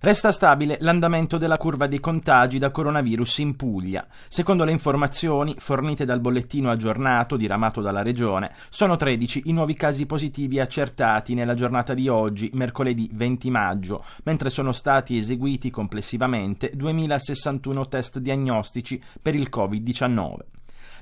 Resta stabile l'andamento della curva dei contagi da coronavirus in Puglia. Secondo le informazioni fornite dal bollettino aggiornato diramato dalla Regione, sono 13 i nuovi casi positivi accertati nella giornata di oggi, mercoledì 20 maggio, mentre sono stati eseguiti complessivamente 2061 test diagnostici per il Covid-19.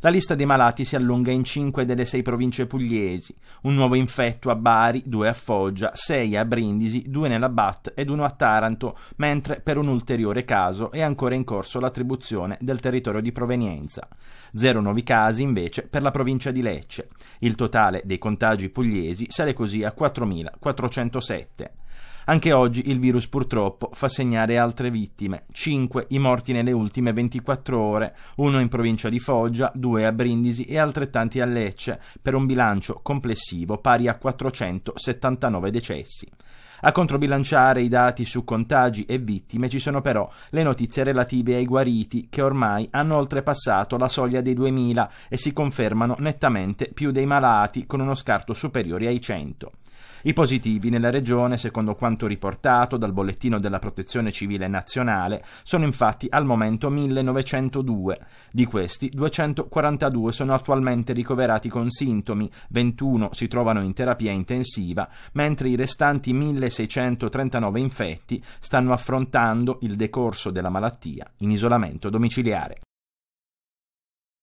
La lista dei malati si allunga in 5 delle 6 province pugliesi, un nuovo infetto a Bari, 2 a Foggia, 6 a Brindisi, 2 nella BAT ed 1 a Taranto, mentre per un ulteriore caso è ancora in corso l'attribuzione del territorio di provenienza. Zero nuovi casi invece per la provincia di Lecce. Il totale dei contagi pugliesi sale così a 4.407. Anche oggi il virus purtroppo fa segnare altre vittime, 5 i morti nelle ultime 24 ore, uno in provincia di Foggia, due a Brindisi e altrettanti a Lecce, per un bilancio complessivo pari a 479 decessi. A controbilanciare i dati su contagi e vittime ci sono però le notizie relative ai guariti che ormai hanno oltrepassato la soglia dei 2000 e si confermano nettamente più dei malati con uno scarto superiore ai 100. I positivi nella regione, secondo quanto riportato dal bollettino della Protezione Civile Nazionale, sono infatti al momento 1902. Di questi, 242 sono attualmente ricoverati con sintomi, 21 si trovano in terapia intensiva, mentre i restanti 1639 infetti stanno affrontando il decorso della malattia in isolamento domiciliare.